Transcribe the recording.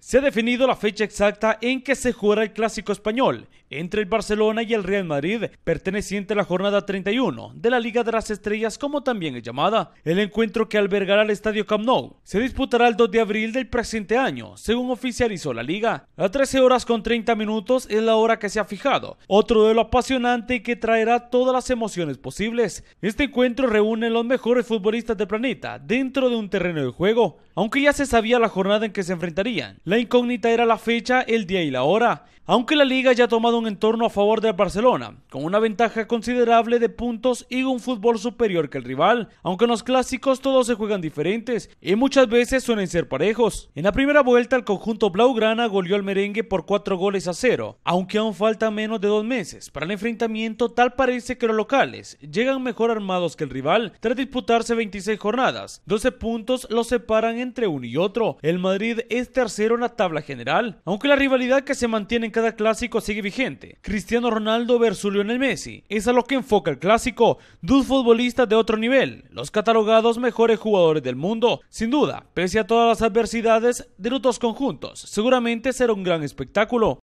Se ha definido la fecha exacta en que se jugará el clásico español entre el Barcelona y el Real Madrid, perteneciente a la jornada 31 de la Liga de las Estrellas, como también es llamada. El encuentro que albergará el estadio Camp Nou se disputará el 2 de abril del presente año, según oficializó la Liga. A 13 horas con 30 minutos es la hora que se ha fijado. Otro de lo apasionante que traerá todas las emociones posibles. Este encuentro reúne los mejores futbolistas del planeta dentro de un terreno de juego. Aunque ya se sabía la jornada en que se enfrentarían, incógnita era la fecha, el día y la hora, aunque la liga ya ha tomado un entorno a favor del Barcelona, con una ventaja considerable de puntos y un fútbol superior que el rival, aunque en los clásicos todos se juegan diferentes y muchas veces suelen ser parejos. En la primera vuelta el conjunto Blaugrana goleó al merengue por 4 goles a 0, aunque aún falta menos de dos meses para el enfrentamiento tal parece que los locales llegan mejor armados que el rival tras disputarse 26 jornadas, 12 puntos los separan entre uno y otro, el Madrid es tercero una tabla general, aunque la rivalidad que se mantiene en cada clásico sigue vigente. Cristiano Ronaldo versus Lionel Messi es a lo que enfoca el clásico, dos futbolistas de otro nivel, los catalogados mejores jugadores del mundo. Sin duda, pese a todas las adversidades de los dos conjuntos, seguramente será un gran espectáculo.